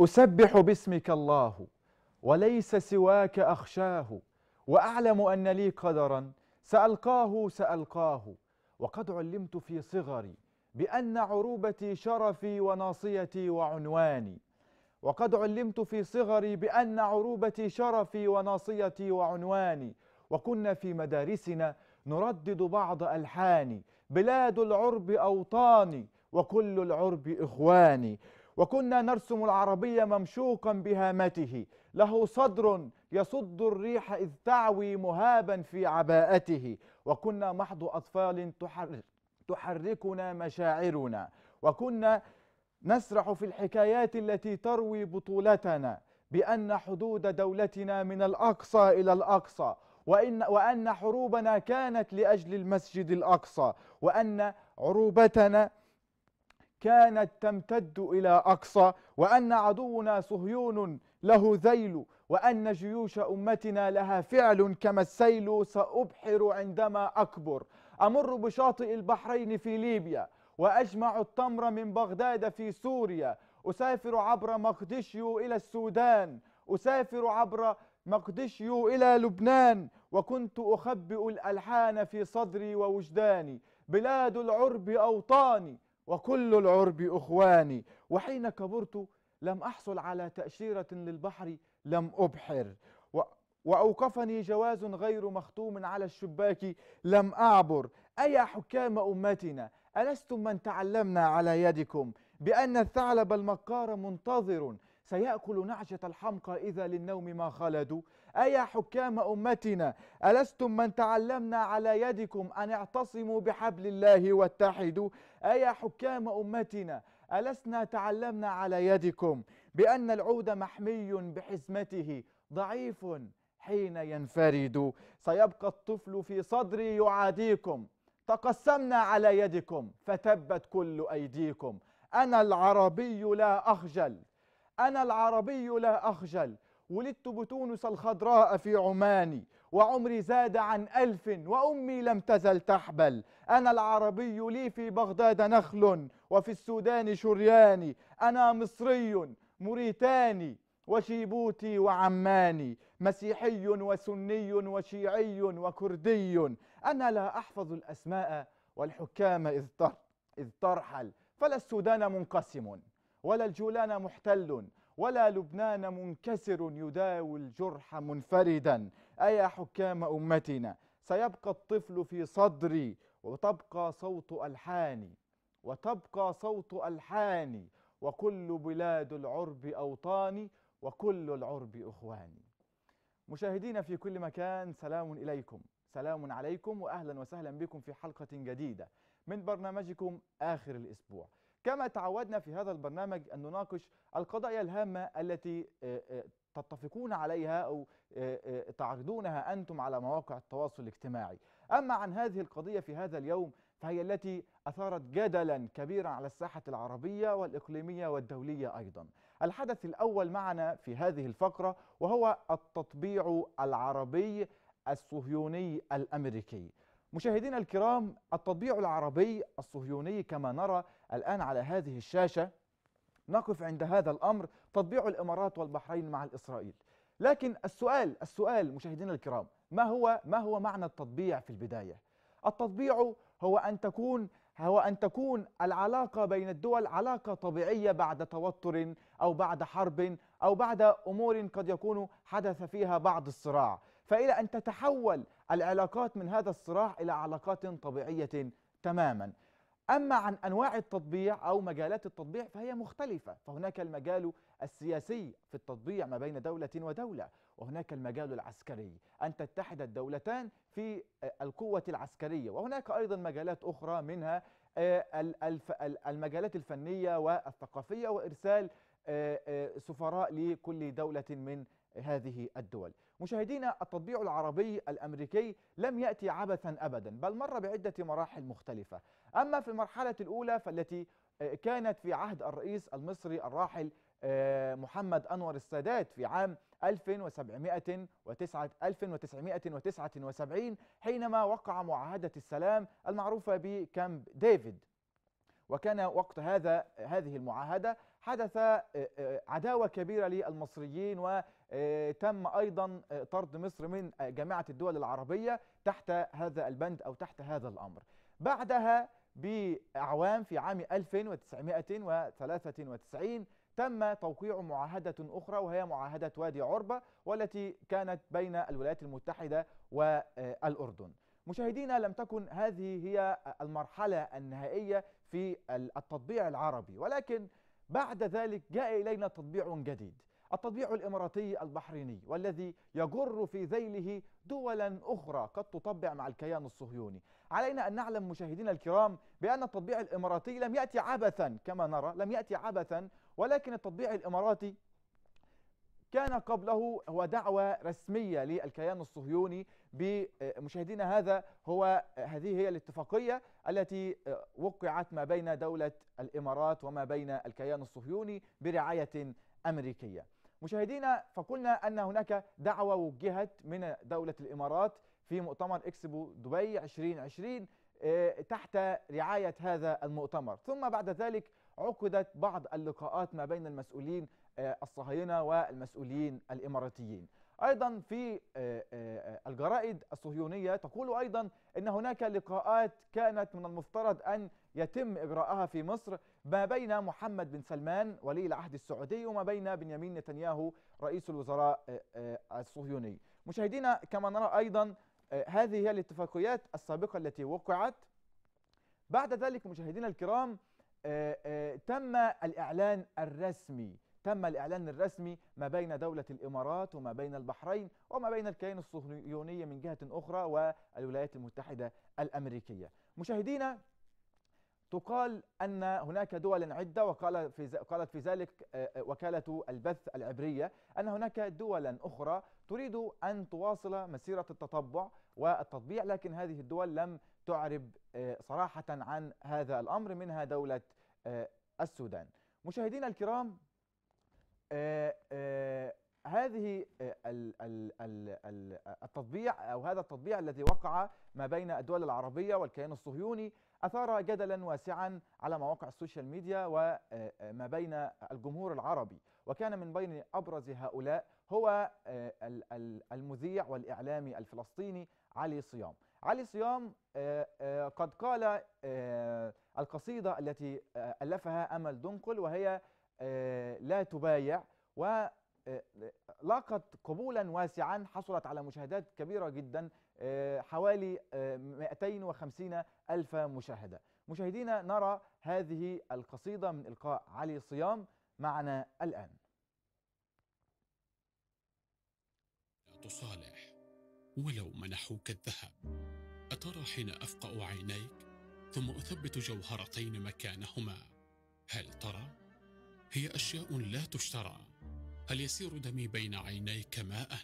أسبح باسمك الله وليس سواك أخشاه وأعلم أن لي قدرا سألقاه سألقاه وقد علمت في صغري بأن عروبتي شرفي وناصيتي وعنواني وقد علمت في صغري بأن عروبتي شرفي وناصيتي وعنواني وكنا في مدارسنا نردد بعض ألحاني بلاد العرب أوطاني وكل العرب إخواني وكنا نرسم العربية ممشوقا بهامته له صدر يصد الريح إذ تعوي مهابا في عباءته وكنا محض أطفال تحركنا مشاعرنا وكنا نسرح في الحكايات التي تروي بطولتنا بأن حدود دولتنا من الأقصى إلى الأقصى وإن وأن حروبنا كانت لأجل المسجد الأقصى وأن عروبتنا كانت تمتد إلى أقصى وأن عدونا صهيون له ذيل وأن جيوش أمتنا لها فعل كما السيل سأبحر عندما أكبر أمر بشاطئ البحرين في ليبيا وأجمع التمر من بغداد في سوريا أسافر عبر مقدشيو إلى السودان أسافر عبر مقدشيو إلى لبنان وكنت أخبئ الألحان في صدري ووجداني بلاد العرب أوطاني وكل العرب اخواني وحين كبرت لم احصل على تاشيره للبحر لم ابحر واوقفني جواز غير مختوم على الشباك لم اعبر ايا حكام امتنا الستم من تعلمنا على يدكم بان الثعلب المكار منتظر سيأكل نعجة الحمقى إذا للنوم ما خلدوا أيا حكام أمتنا ألستم من تعلمنا على يدكم أن اعتصموا بحبل الله واتحدوا أيا حكام أمتنا ألسنا تعلمنا على يدكم بأن العود محمي بحزمته ضعيف حين ينفرد سيبقى الطفل في صدري يعاديكم تقسمنا على يدكم فتبت كل أيديكم أنا العربي لا أخجل أنا العربي لا أخجل ولدت بتونس الخضراء في عماني وعمري زاد عن ألف وأمي لم تزل تحبل أنا العربي لي في بغداد نخل وفي السودان شرياني أنا مصري موريتاني وجيبوتي وعماني مسيحي وسني وشيعي وكردي أنا لا أحفظ الأسماء والحكام إذ, إذ ترحل فلا السودان منقسم ولا الجولان محتل ولا لبنان منكسر يداوي الجرح منفردا أيا حكام أمتنا سيبقى الطفل في صدري وتبقى صوت ألحاني وتبقى صوت ألحاني وكل بلاد العرب أوطاني وكل العرب أخواني مشاهدينا في كل مكان سلام إليكم سلام عليكم وأهلا وسهلا بكم في حلقة جديدة من برنامجكم آخر الأسبوع كما تعودنا في هذا البرنامج أن نناقش القضايا الهامة التي آه، آه، تتفقون عليها أو آه، تعرضونها أنتم على مواقع التواصل الاجتماعي أما عن هذه القضية في هذا اليوم فهي التي أثارت جدلا كبيرا على الساحة العربية والإقليمية والدولية أيضا الحدث الأول معنا في هذه الفقرة وهو التطبيع العربي الصهيوني الأمريكي مشاهدينا الكرام التطبيع العربي الصهيوني كما نرى الآن على هذه الشاشة نقف عند هذا الأمر تطبيع الإمارات والبحرين مع الإسرائيل لكن السؤال السؤال مشاهدينا الكرام ما هو ما هو معنى التطبيع في البداية التطبيع هو أن تكون هو أن تكون العلاقة بين الدول علاقة طبيعية بعد توتر أو بعد حرب أو بعد أمور قد يكون حدث فيها بعض الصراع فإلى أن تتحول العلاقات من هذا الصراع إلى علاقات طبيعية تماما أما عن أنواع التطبيع أو مجالات التطبيع فهي مختلفة فهناك المجال السياسي في التطبيع ما بين دولة ودولة وهناك المجال العسكري أن تتحد الدولتان في القوة العسكرية وهناك أيضا مجالات أخرى منها آه، المجالات الفنية والثقافية وإرسال آه، آه، سفراء لكل دولة من هذه الدول مشاهدينا التطبيع العربي الأمريكي لم يأتي عبثا أبدا بل مر بعدة مراحل مختلفة أما في المرحلة الأولى فالتي آه، كانت في عهد الرئيس المصري الراحل آه، محمد أنور السادات في عام 1979 حينما وقع معاهدة السلام المعروفة بكامب ديفيد وكان وقت هذا هذه المعاهدة حدث آه، آه، عداوة كبيرة للمصريين وتم آه، أيضا طرد مصر من جامعة الدول العربية تحت هذا البند أو تحت هذا الأمر بعدها بأعوام في عام 1993 تم توقيع معاهدة أخرى وهي معاهدة وادي عربة والتي كانت بين الولايات المتحدة والأردن مشاهدينا لم تكن هذه هي المرحلة النهائية في التطبيع العربي ولكن بعد ذلك جاء إلينا تطبيع جديد التطبيع الإماراتي البحريني والذي يجر في ذيله دولا أخرى قد تطبع مع الكيان الصهيوني علينا أن نعلم مشاهدينا الكرام بأن التطبيع الإماراتي لم يأتي عبثا كما نرى لم يأتي عبثا ولكن التطبيع الإماراتي كان قبله هو دعوة رسمية للكيان الصهيوني بمشاهدين هذا هو هذه هي الاتفاقية التي آه، وقعت ما بين دولة الإمارات وما بين الكيان الصهيوني برعاية أمريكية مشاهدينا فقلنا أن هناك دعوة وجهت من دولة الإمارات في مؤتمر إكسبو دبي 2020 آه، تحت رعاية هذا المؤتمر ثم بعد ذلك عقدت بعض اللقاءات ما بين المسؤولين آه، الصهاينة والمسؤولين الإماراتيين أيضا في آه، الجرائد الصهيونية تقول أيضا أن هناك لقاءات كانت من المفترض أن يتم إجراءها في مصر ما بين محمد بن سلمان ولي العهد السعودي وما بين بنيامين نتنياهو رئيس الوزراء الصهيوني مشاهدينا كما نرى أيضا آه، هذه هي الاتفاقيات السابقة التي وقعت بعد ذلك مشاهدينا الكرام آه، آه، تم الإعلان الرسمي تم الإعلان الرسمي ما بين دولة الإمارات وما بين البحرين وما بين الكيان الصهيوني من جهة أخرى والولايات المتحدة الأمريكية مشاهدينا تقال أن هناك دول عدة وقال في قالت في ذلك وكالة البث العبرية أن هناك دولا أخرى تريد أن تواصل مسيرة التطبع والتطبيع لكن هذه الدول لم تعرب آه، صراحة عن هذا الأمر منها دولة آه، السودان مشاهدينا الكرام آه، هذه التطبيع أو هذا التطبيع الذي وقع ما بين الدول العربية والكيان الصهيوني أثار جدلا واسعا على مواقع السوشيال ميديا وما بين الجمهور العربي وكان من بين أبرز هؤلاء هو آه، المذيع والإعلامي الفلسطيني علي صيام علي صيام آه، آه، قد قال القصيدة التي ألفها أمل دنقل وهي لا تبايع و لاقت قبولا واسعا حصلت على مشاهدات كبيرة جدا حوالي 250 ألف مشاهدة مشاهدينا نرى هذه القصيدة من إلقاء علي صيام معنا الآن تصالح ولو منحوك الذهب أترى حين أفقأ عينيك ثم أثبت جوهرتين مكانهما هل ترى؟ هي أشياء لا تشترى هل يسير دمي بين عينيك ماء؟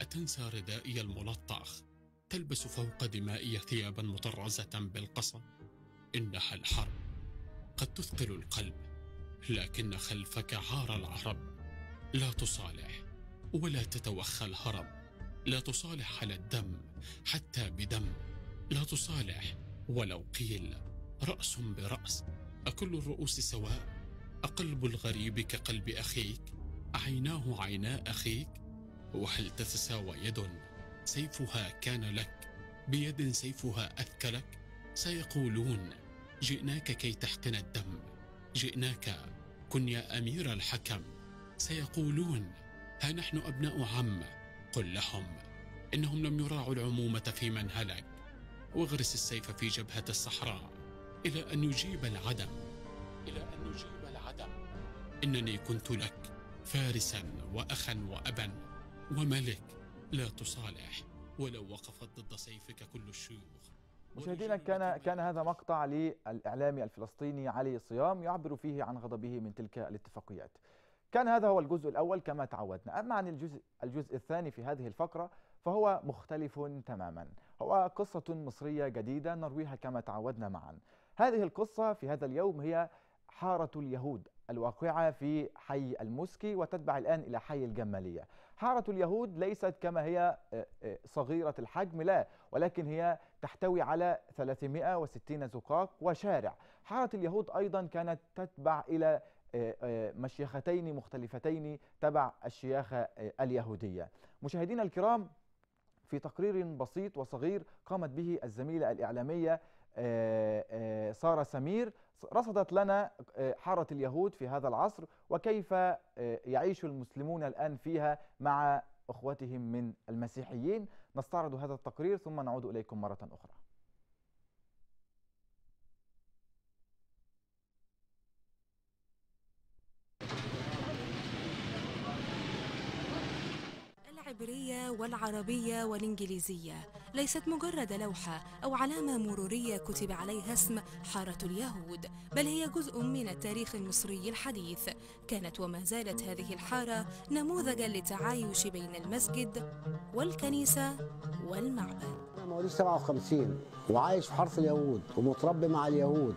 أتنسى ردائي الملطخ؟ تلبس فوق دمائي ثيابا مطرزة بالقصب؟ إنها الحرب قد تثقل القلب لكن خلفك عار العرب لا تصالح ولا تتوخى الهرم لا تصالح على الدم حتى بدم لا تصالح ولو قيل رأس برأس أكل الرؤوس سواء أقلب الغريب كقلب أخيك عيناه عينا أخيك وهل تتساوى يد سيفها كان لك بيد سيفها أثكلك سيقولون جئناك كي تحقن الدم جئناك كن يا أمير الحكم سيقولون ها نحن أبناء عم قل لهم إنهم لم يراعوا العمومة في من هلك واغرس السيف في جبهة الصحراء إلى أن يجيب العدم إلى أن يجيب العدم إنني كنت لك فارسا وأخا وأبا وملك لا تصالح ولو وقفت ضد سيفك كل الشيوخ مشاهدينا كان كان هذا مقطع للاعلامي الفلسطيني علي صيام يعبر فيه عن غضبه من تلك الاتفاقيات كان هذا هو الجزء الأول كما تعودنا أما عن الجزء, الجزء الثاني في هذه الفقرة فهو مختلف تماما هو قصة مصرية جديدة نرويها كما تعودنا معا هذه القصة في هذا اليوم هي حارة اليهود الواقعة في حي المسكي وتتبع الآن إلى حي الجمالية حارة اليهود ليست كما هي آه، آه، صغيرة الحجم لا ولكن هي تحتوي على 360 زقاق وشارع حارة اليهود أيضا كانت تتبع إلى آه، آه، مشيختين مختلفتين تبع الشياخة آه، اليهودية مشاهدينا الكرام في تقرير بسيط وصغير قامت به الزميلة الإعلامية سارة سمير رصدت لنا حارة اليهود في هذا العصر وكيف يعيش المسلمون الآن فيها مع أخوتهم من المسيحيين نستعرض هذا التقرير ثم نعود إليكم مرة أخرى العبرية والعربية والإنجليزية ليست مجرد لوحة أو علامة مرورية كتب عليها اسم حارة اليهود بل هي جزء من التاريخ المصري الحديث كانت وما زالت هذه الحارة نموذجا للتعايش بين المسجد والكنيسة والمعبد أنا مواليد 57 وعايش في حرف اليهود ومتربي مع اليهود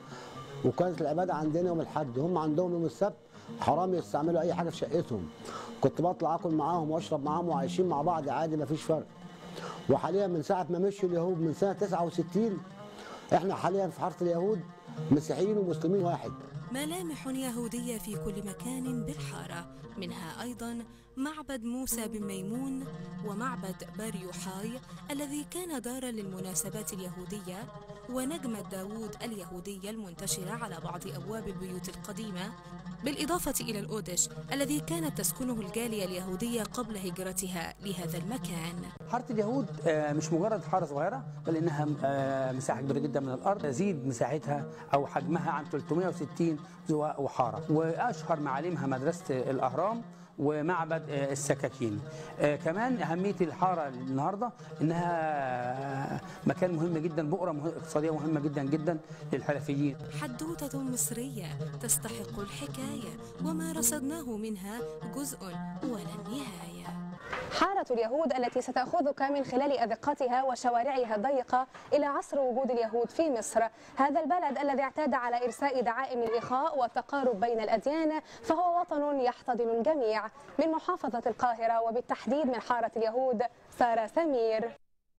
وكانت العبادة عندنا يوم الأحد هم عندهم يوم السبت حرام يستعملوا اي حاجه في شقتهم كنت بطلع اكل معاهم واشرب معاهم وعايشين مع بعض عادي مفيش فرق وحاليا من ساعه ما مشوا اليهود من سنه 69 احنا حاليا في حاره اليهود مسيحيين ومسلمين واحد ملامح يهودية في كل مكان بالحارة منها أيضا معبد موسى بن ميمون ومعبد بار يوحاي الذي كان دارا للمناسبات اليهودية ونجمة داوود اليهودية المنتشرة على بعض أبواب البيوت القديمة بالإضافة إلى الأودش الذي كانت تسكنه الجالية اليهودية قبل هجرتها لهذا المكان حارة اليهود آه، مش مجرد حارة صغيرة بل إنها آه، مساحة كبيرة جدا من الأرض تزيد مساحتها أو حجمها عن 360 وحاره واشهر معالمها مدرسه الاهرام ومعبد آه، السكاكين آه، كمان أهمية الحارة النهاردة إنها آه، مكان مهم جدا بؤرة اقتصادية مهمة جدا جدا للحرفيين حدوتة مصرية تستحق الحكاية وما رصدناه منها جزء ولا نهايه حارة اليهود التي ستأخذك من خلال أذقتها وشوارعها الضيقة إلى عصر وجود اليهود في مصر هذا البلد الذي اعتاد على إرساء دعائم الإخاء والتقارب بين الأديان فهو وطن يحتضن الجميع من محافظة القاهرة وبالتحديد من حارة اليهود سارة سمير